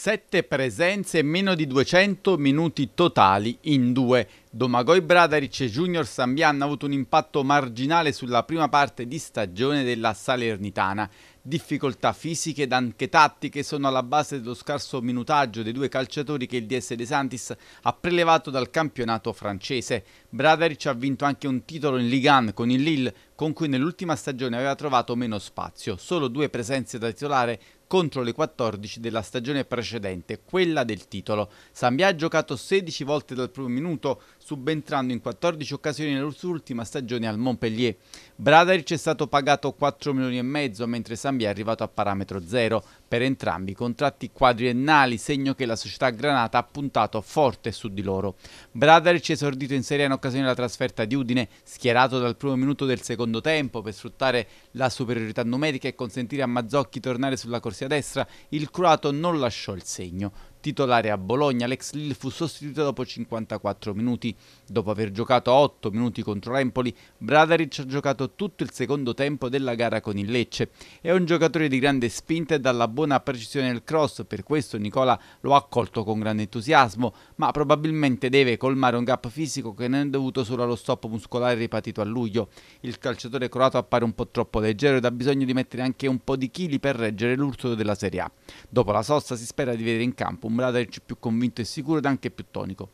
Sette presenze e meno di 200 minuti totali in due. Domagoj Bradaric e Junior Sambian hanno avuto un impatto marginale sulla prima parte di stagione della Salernitana. Difficoltà fisiche ed anche tattiche sono alla base dello scarso minutaggio dei due calciatori che il DS De Santis ha prelevato dal campionato francese. Bradaric ha vinto anche un titolo in Ligue 1 con il Lille, con cui nell'ultima stagione aveva trovato meno spazio. Solo due presenze da titolare contro le 14 della stagione precedente, quella del titolo. Sambia ha giocato 16 volte dal primo minuto, subentrando in 14 occasioni nell'ultima stagione al Montpellier. Bradaric è stato pagato 4 milioni e mezzo, mentre Sambia è arrivato a parametro zero per entrambi i contratti quadriennali, segno che la società granata ha puntato forte su di loro. Bradaric è esordito in Serie A in occasione della trasferta di Udine, schierato dal primo minuto del secondo tempo per sfruttare la superiorità numerica e consentire a Mazzocchi tornare sulla corsia destra, il croato non lasciò il segno titolare a Bologna, l'ex Lille fu sostituito dopo 54 minuti. Dopo aver giocato 8 minuti contro l'Empoli, Bradaric ha giocato tutto il secondo tempo della gara con il Lecce. È un giocatore di grande spinta e dalla buona precisione del cross, per questo Nicola lo ha accolto con grande entusiasmo, ma probabilmente deve colmare un gap fisico che non è dovuto solo allo stop muscolare ripatito a luglio. Il calciatore croato appare un po' troppo leggero ed ha bisogno di mettere anche un po' di chili per reggere l'urto della Serie A. Dopo la sosta si spera di vedere in campo un sembrato esserci più convinto e sicuro ed anche più tonico.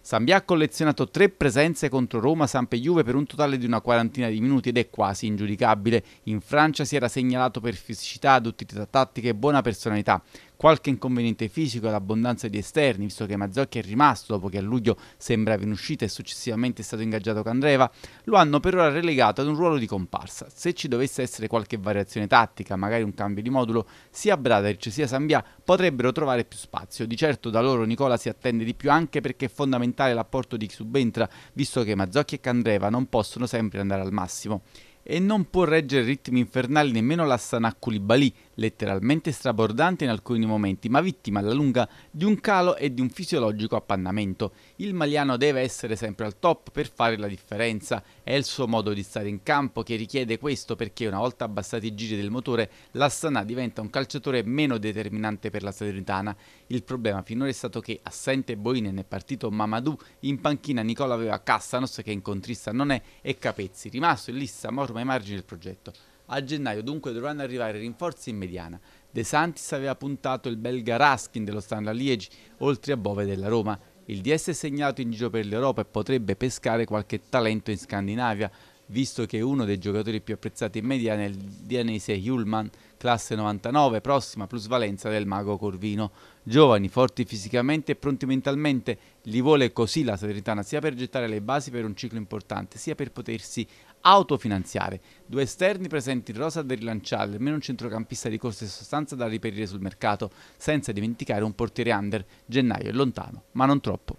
Sambia ha collezionato tre presenze contro Roma, Samp e Juve per un totale di una quarantina di minuti ed è quasi ingiudicabile. In Francia si era segnalato per fisicità, dottività tattica e buona personalità qualche inconveniente fisico e l'abbondanza di esterni, visto che Mazzocchi è rimasto dopo che a luglio sembrava in uscita e successivamente è stato ingaggiato Candreva, lo hanno per ora relegato ad un ruolo di comparsa. Se ci dovesse essere qualche variazione tattica, magari un cambio di modulo, sia Bradaric sia Sambia potrebbero trovare più spazio. Di certo da loro Nicola si attende di più anche perché è fondamentale l'apporto di chi subentra, visto che Mazzocchi e Candreva non possono sempre andare al massimo e non può reggere ritmi infernali nemmeno la Sanakuli Bali, letteralmente strabordante in alcuni momenti, ma vittima alla lunga di un calo e di un fisiologico appannamento. Il maliano deve essere sempre al top per fare la differenza, è il suo modo di stare in campo che richiede questo perché una volta abbassati i giri del motore, l'Assana diventa un calciatore meno determinante per la Salernitana. Il problema finora è stato che assente Boinen è partito Mamadou, in panchina Nicola aveva Castanos, che incontrista non è e Capezzi, rimasto in lista morma ai margini del progetto. A gennaio dunque dovranno arrivare rinforzi in mediana. De Santis aveva puntato il belga Raskin dello Standard Liegi, oltre a Bove della Roma. Il DS è segnato in giro per l'Europa e potrebbe pescare qualche talento in Scandinavia, visto che uno dei giocatori più apprezzati in mediana è il danese Hulman, classe 99, prossima plusvalenza del mago Corvino. Giovani, forti fisicamente e pronti mentalmente, li vuole così la Saturitana sia per gettare le basi per un ciclo importante, sia per potersi autofinanziare. Due esterni presenti in rosa da rilanciare, almeno un centrocampista di corsa e sostanza da riperire sul mercato, senza dimenticare un portiere under. Gennaio è lontano, ma non troppo.